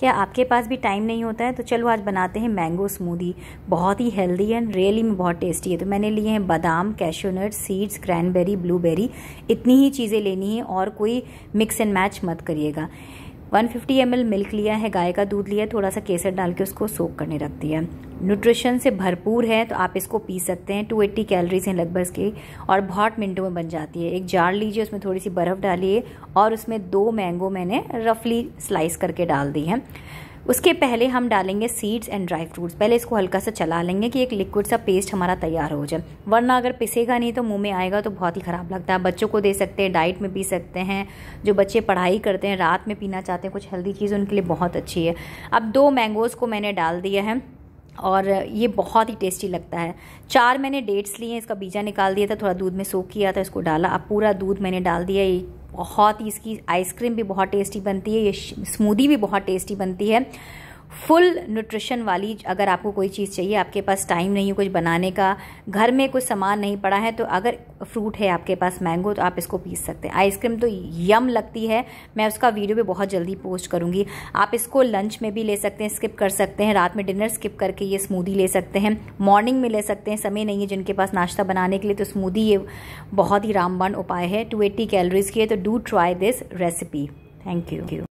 क्या आपके पास भी टाइम नहीं होता है तो चलो आज बनाते हैं मैंगो स्मूदी बहुत ही हेल्दी एंड रियली में बहुत टेस्टी है तो मैंने लिए हैं बादाम कैशोनट सीड्स क्रैनबेरी ब्लूबेरी इतनी ही चीज़ें लेनी है और कोई मिक्स एंड मैच मत करिएगा 150 ml मिल्क लिया है गाय का दूध लिया थोड़ा सा केसर डाल के उसको सोक करने रख दिया न्यूट्रिशन से भरपूर है तो आप इसको पी सकते हैं 280 कैलरीज हैं लगभग इसकी और बहुत मिनटों में बन जाती है एक जार लीजिए उसमें थोड़ी सी बर्फ़ डालिए और उसमें दो मैंगो मैंने रफली स्लाइस करके डाल दी है उसके पहले हम डालेंगे सीड्स एंड ड्राई फ्रूट्स पहले इसको हल्का सा चला लेंगे कि एक लिक्विड सा पेस्ट हमारा तैयार हो जाए वरना अगर पिसेगा नहीं तो मुंह में आएगा तो बहुत ही ख़राब लगता है बच्चों को दे सकते हैं डाइट में पी सकते हैं जो बच्चे पढ़ाई करते हैं रात में पीना चाहते हैं कुछ हेल्दी चीज़ उनके लिए बहुत अच्छी है अब दो मैंगोज़ को मैंने डाल दिया है और ये बहुत ही टेस्टी लगता है चार मैंने डेट्स लिए हैं इसका बीजा निकाल दिया था थोड़ा दूध में सोख किया था इसको डाला अब पूरा दूध मैंने डाल दिया बहुत ही इसकी आइसक्रीम भी बहुत टेस्टी बनती है ये स्मूदी भी बहुत टेस्टी बनती है फुल न्यूट्रिशन वाली अगर आपको कोई चीज़ चाहिए आपके पास टाइम नहीं है कुछ बनाने का घर में कुछ सामान नहीं पड़ा है तो अगर फ्रूट है आपके पास मैंगो तो आप इसको पीस सकते हैं आइसक्रीम तो यम लगती है मैं उसका वीडियो भी बहुत जल्दी पोस्ट करूंगी आप इसको लंच में भी ले सकते हैं स्किप कर सकते हैं रात में डिनर स्किप करके ये स्मूदी ले सकते हैं मॉर्निंग में ले सकते हैं समय नहीं है जिनके पास नाश्ता बनाने के लिए तो स्मूदी ये बहुत ही रामबाण उपाय है टू एट्टी कैलोरीज़ की है तो do try this recipe thank you